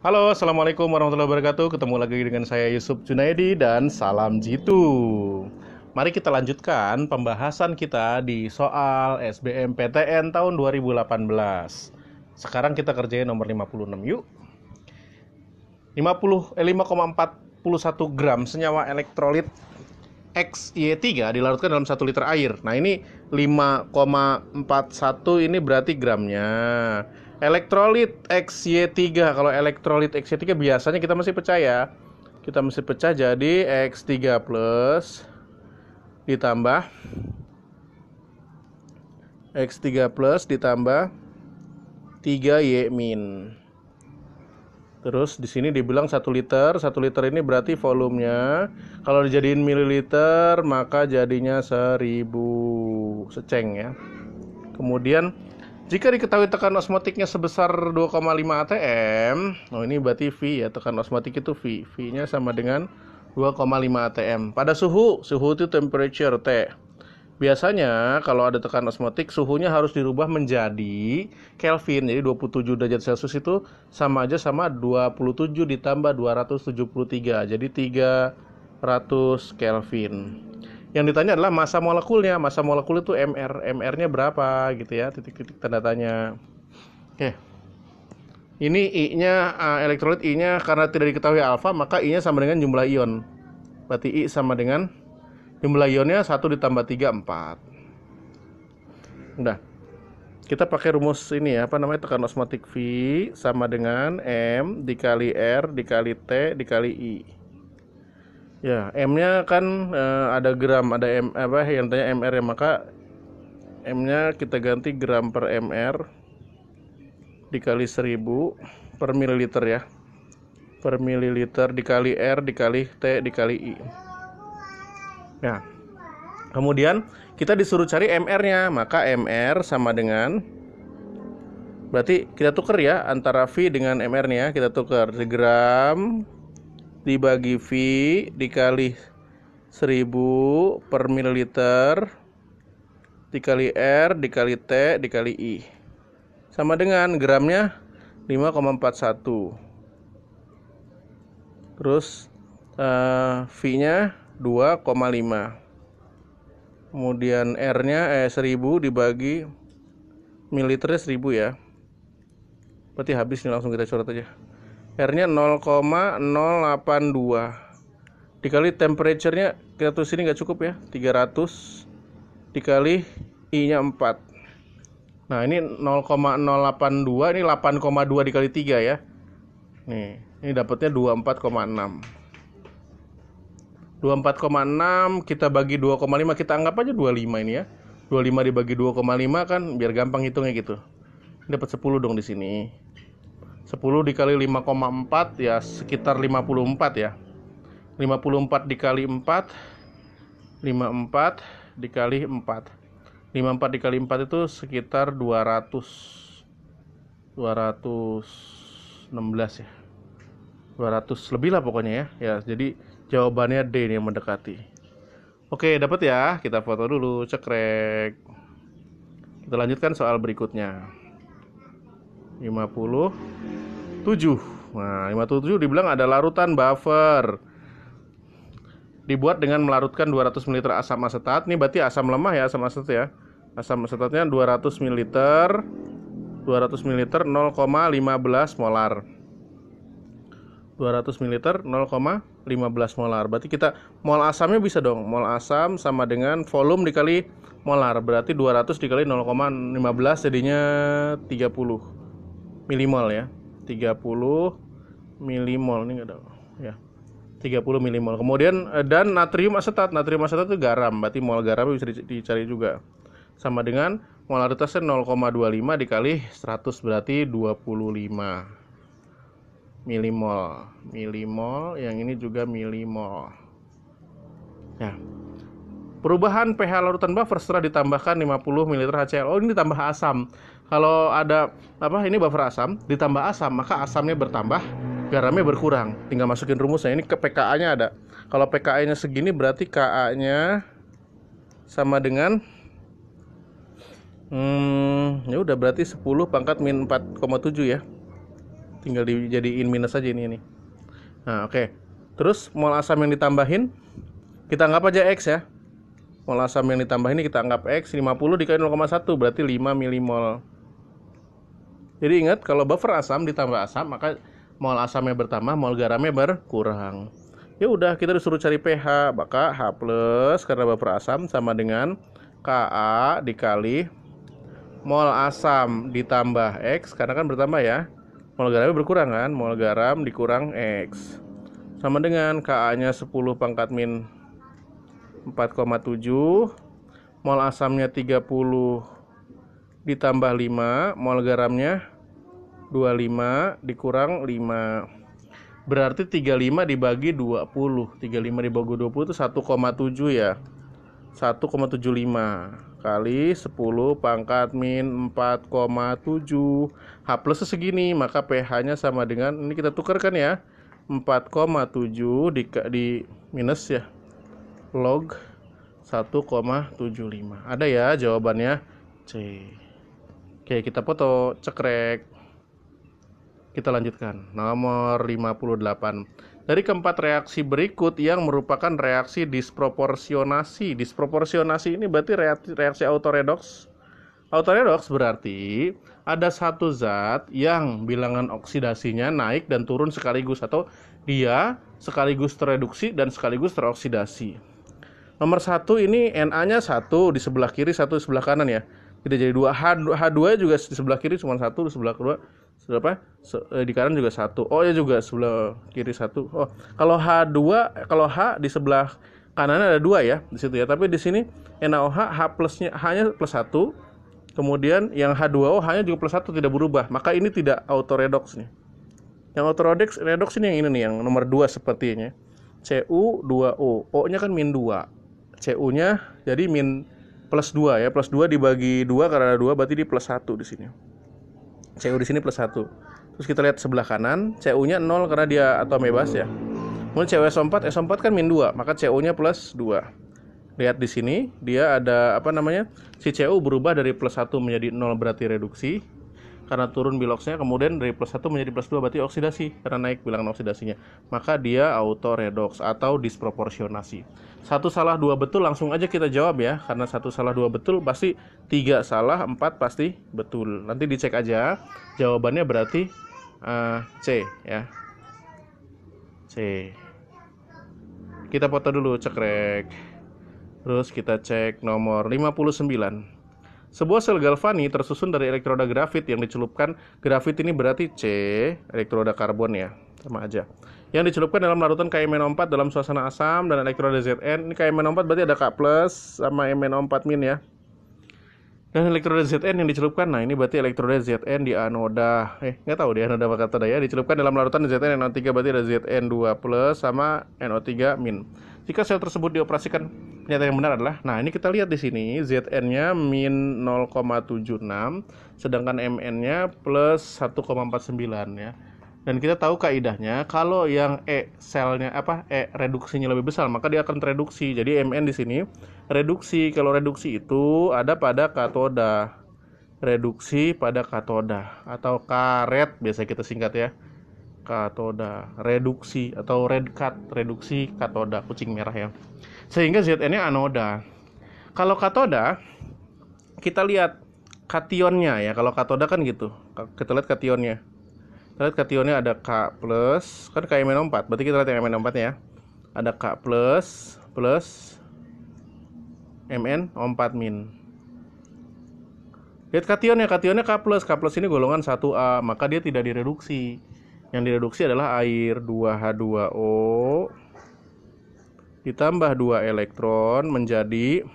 Halo, Assalamualaikum warahmatullahi wabarakatuh Ketemu lagi dengan saya Yusuf Junaidi dan Salam Jitu Mari kita lanjutkan pembahasan kita di soal SBMPTN tahun 2018 Sekarang kita kerjain nomor 56 yuk 50, eh, 5,41 gram senyawa elektrolit XY3 dilarutkan dalam 1 liter air Nah ini 5,41 ini berarti gramnya Elektrolit XY3 kalau elektrolit XY3 biasanya kita masih pecah ya. Kita masih pecah jadi X3 plus ditambah X3 plus ditambah 3Y min. Terus di sini dibilang 1 liter, 1 liter ini berarti volumenya. Kalau dijadiin mililiter maka jadinya 1000 seceng ya. Kemudian jika diketahui tekan osmotiknya sebesar 2,5 atm, oh ini berarti V ya, tekan osmotik itu V. V-nya sama dengan 2,5 atm. Pada suhu, suhu itu temperature T. Biasanya kalau ada tekan osmotik, suhunya harus dirubah menjadi Kelvin. Jadi 27 derajat Celcius itu sama aja sama 27 ditambah 273. Jadi 300 Kelvin yang ditanya adalah masa molekulnya masa molekul itu mr mr-nya berapa gitu ya titik-titik tanda tanya oke okay. ini i-nya uh, elektrolit i-nya karena tidak diketahui alfa maka i-nya sama dengan jumlah ion berarti i sama dengan jumlah ionnya 1 ditambah 3 4 udah kita pakai rumus ini ya apa namanya tekan osmotik V sama dengan M dikali R dikali T dikali I Ya, M-nya kan e, ada gram, ada M apa yang tanya MR ya, maka M-nya kita ganti gram per MR dikali 1000 per mililiter ya. Per mililiter dikali R dikali T dikali I. Ya. Kemudian kita disuruh cari MR-nya, maka MR sama dengan berarti kita tuker ya antara V dengan MR-nya, kita tuker gram dibagi V dikali 1000 per mililiter dikali R dikali T dikali I sama dengan gramnya 5,41 terus eh, V nya 2,5 kemudian R nya eh, 1000 dibagi mililiternya 1000 ya berarti habis nih langsung kita coret aja R-nya 0,082 dikali temperaturnya kita tulis ini nggak cukup ya 300 dikali I-nya 4 nah ini 0,082 ini 8,2 dikali 3 ya nih ini dapatnya 24,6 24,6 kita bagi 2,5 kita anggap aja 25 ini ya 25 dibagi 2,5 kan biar gampang hitungnya gitu dapat 10 dong di sini 10 dikali 5,4 ya sekitar 54 ya 54 dikali 4 54 dikali 4 54 dikali 4 itu sekitar 200 216 ya 200 lebih lah pokoknya ya ya jadi jawabannya D ini yang mendekati oke dapat ya kita foto dulu cekrek kita lanjutkan soal berikutnya 57 nah 57 dibilang ada larutan buffer dibuat dengan melarutkan 200 ml asam asetat Ini berarti asam lemah ya asam asetat ya asam asetatnya 200 ml 200 ml 0,15 molar 200 ml 0,15 molar berarti kita mol asamnya bisa dong mol asam sama dengan volume dikali molar berarti 200 dikali 0,15 jadinya 30 milimol ya 30 milimol ini enggak ada ya 30 milimol kemudian eh, dan natrium asetat natrium asetat itu garam berarti mol garam bisa dicari juga sama dengan molaritasnya 0,25 dikali 100 berarti 25 milimol milimol yang ini juga milimol ya perubahan pH larutan buffer setelah ditambahkan 50 ml HCl oh ini ditambah asam kalau ada apa ini buffer asam ditambah asam maka asamnya bertambah garamnya berkurang tinggal masukin rumusnya ini ke PKA nya ada kalau PKA nya segini berarti KA nya sama dengan hmm, ya udah berarti 10 pangkat min 4,7 ya tinggal dijadiin minus aja ini ini nah oke okay. terus mol asam yang ditambahin kita anggap aja X ya mol asam yang ditambahin ini kita anggap X 50 dikali 0,1 berarti 5 milimol jadi ingat kalau buffer asam ditambah asam maka mol asamnya bertambah, mol garamnya berkurang. Ya udah kita disuruh cari pH, maka H+ plus karena buffer asam sama dengan Ka dikali mol asam ditambah X karena kan bertambah ya. Mol garamnya berkurang kan? Mol garam dikurang X. Sama dengan Ka-nya 10 pangkat min 4,7 mol asamnya 30 ditambah 5 mol garamnya 25 dikurang 5 berarti 35 dibagi 20 35 dibagi 20 itu 1,7 ya 1,75 kali 10 pangkat min 4,7 H plus segini maka pH nya sama dengan ini kita tukarkan ya 4,7 di, di minus ya log 1,75 ada ya jawabannya C Oke, kita foto, cekrek. Kita lanjutkan. Nomor 58. Dari keempat reaksi berikut yang merupakan reaksi disproporsionasi. Disproporsionasi ini berarti reaksi, reaksi autoredox. Autoredox berarti ada satu zat yang bilangan oksidasinya naik dan turun sekaligus atau dia sekaligus tereduksi dan sekaligus teroksidasi. Nomor satu ini Na-nya satu di sebelah kiri, satu di sebelah kanan ya kita jadi dua H H2 juga di sebelah kiri cuma satu di sebelah kedua berapa Se, eh, di kanan juga satu oh ya juga sebelah kiri satu oh kalau H2 eh, kalau H di sebelah kanan ada dua ya di situ ya tapi di sini NaOH H plusnya hanya plus satu kemudian yang H2O hanya juga plus satu tidak berubah maka ini tidak auto redox nih yang auto redox redox ini yang ini nih yang nomor dua sepertinya Cu2O O nya kan min 2 Cu nya jadi min plus 2 ya plus 2 dibagi 2 karena 2 berarti di plus 1 di sini CU di sini plus 1 terus kita lihat sebelah kanan CU nya 0 karena dia atom bebas ya kemudian CU SO4 SO4 kan min 2 maka CU nya plus 2 lihat di sini dia ada apa namanya si CU berubah dari plus 1 menjadi 0 berarti reduksi karena turun biloxnya kemudian dari plus 1 menjadi plus 2 berarti oksidasi karena naik bilangan oksidasinya maka dia auto redox atau disproporsionasi satu salah dua betul langsung aja kita jawab ya karena satu salah dua betul pasti tiga salah empat pasti betul nanti dicek aja jawabannya berarti uh, C ya C kita foto dulu cekrek terus kita cek nomor 59 sebuah sel galvani tersusun dari elektroda grafit yang dicelupkan. Grafit ini berarti C, elektroda karbon ya, sama aja. Yang dicelupkan dalam larutan KMNO4 dalam suasana asam dan elektroda ZN. Ini KMNO4 berarti ada K+ sama MnO4- min ya. Dan elektroda ZN yang dicelupkan, nah ini berarti elektroda ZN di anoda. Eh, nggak tahu di anoda apa kata ya. Dicelupkan dalam larutan ZN NO3 berarti ada ZN2+ sama NO3-. min. Jika sel tersebut dioperasikan, ternyata yang benar adalah, nah ini kita lihat di sini, ZN-nya min 0,76, sedangkan MN-nya plus 1,49 ya. Dan kita tahu kaidahnya, kalau yang E selnya apa E reduksinya lebih besar, maka dia akan tereduksi. Jadi MN di sini reduksi. Kalau reduksi itu ada pada katoda. Reduksi pada katoda atau karet biasa kita singkat ya katoda reduksi atau red cut reduksi katoda kucing merah ya sehingga ZN-nya anoda kalau katoda kita lihat kationnya ya kalau katoda kan gitu kita lihat kationnya kita lihat kationnya ada K plus kan KMN4 berarti kita lihat yang MN4 ya ada K plus plus MN 4 min lihat kationnya kationnya K plus K plus ini golongan 1A maka dia tidak direduksi yang direduksi adalah air 2H2O ditambah 2 elektron menjadi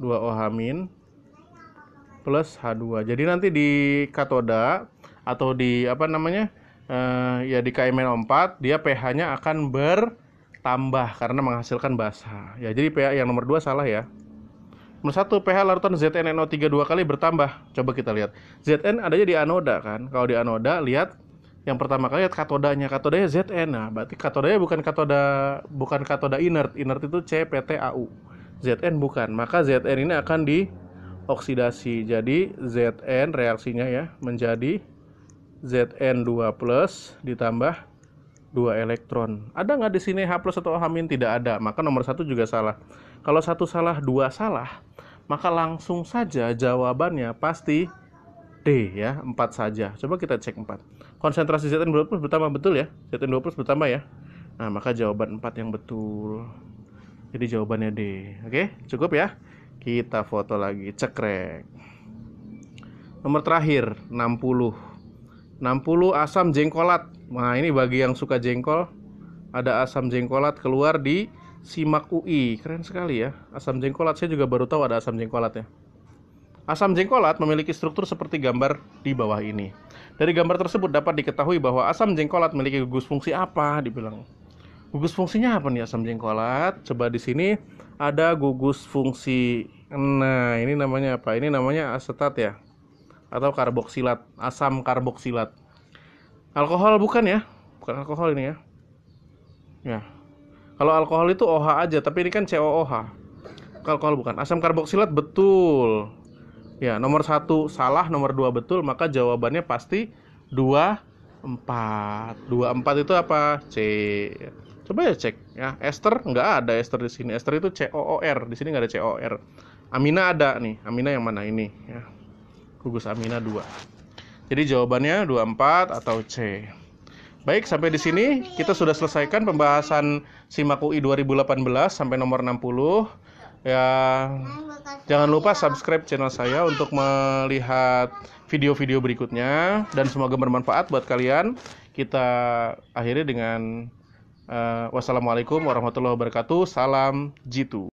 2OH- plus H2. Jadi nanti di katoda atau di apa namanya? Eh, ya di KMN4 dia pH-nya akan bertambah karena menghasilkan basa. Ya jadi pH yang nomor 2 salah ya. Nomor satu, pH larutan ZnNO3 dua kali bertambah. Coba kita lihat. Zn adanya di anoda kan. Kalau di anoda, lihat yang pertama kali lihat katodanya. Katodanya Zn. Nah, berarti katodanya bukan katoda bukan katoda inert. Inert itu CPTAU. Zn bukan. Maka Zn ini akan dioksidasi. Jadi Zn reaksinya ya menjadi Zn2 plus ditambah 2 elektron. Ada nggak di sini H plus atau H min? Tidak ada. Maka nomor satu juga salah. Kalau satu salah, dua salah, maka langsung saja jawabannya pasti D ya, 4 saja. Coba kita cek 4. Konsentrasi Zn2 plus bertambah betul ya? Zn2 plus bertambah ya? Nah, maka jawaban 4 yang betul. Jadi jawabannya D. Oke, cukup ya. Kita foto lagi, cekrek. Nomor terakhir 60. 60 asam jengkolat Nah, ini bagi yang suka jengkol, ada asam jengkolat keluar di Simak UI. Keren sekali ya. Asam jengkolat saya juga baru tahu ada asam jengkolat ya. Asam jengkolat memiliki struktur seperti gambar di bawah ini. Dari gambar tersebut dapat diketahui bahwa asam jengkolat memiliki gugus fungsi apa dibilang. Gugus fungsinya apa nih asam jengkolat? Coba di sini ada gugus fungsi. Nah, ini namanya apa? Ini namanya asetat ya. Atau karboksilat, asam karboksilat alkohol bukan ya bukan alkohol ini ya ya kalau alkohol itu OH aja tapi ini kan COOH alkohol bukan asam karboksilat betul ya nomor satu salah nomor dua betul maka jawabannya pasti dua empat dua empat itu apa C coba ya cek ya ester nggak ada ester di sini ester itu COOR di sini nggak ada COR Amina ada nih Amina yang mana ini ya gugus Amina 2 jadi jawabannya 24 atau C. Baik, sampai di sini kita sudah selesaikan pembahasan SIMAK UI 2018 sampai nomor 60. Ya, jangan lupa subscribe channel saya untuk melihat video-video berikutnya dan semoga bermanfaat buat kalian. Kita akhiri dengan uh, wassalamualaikum warahmatullahi wabarakatuh. Salam jitu.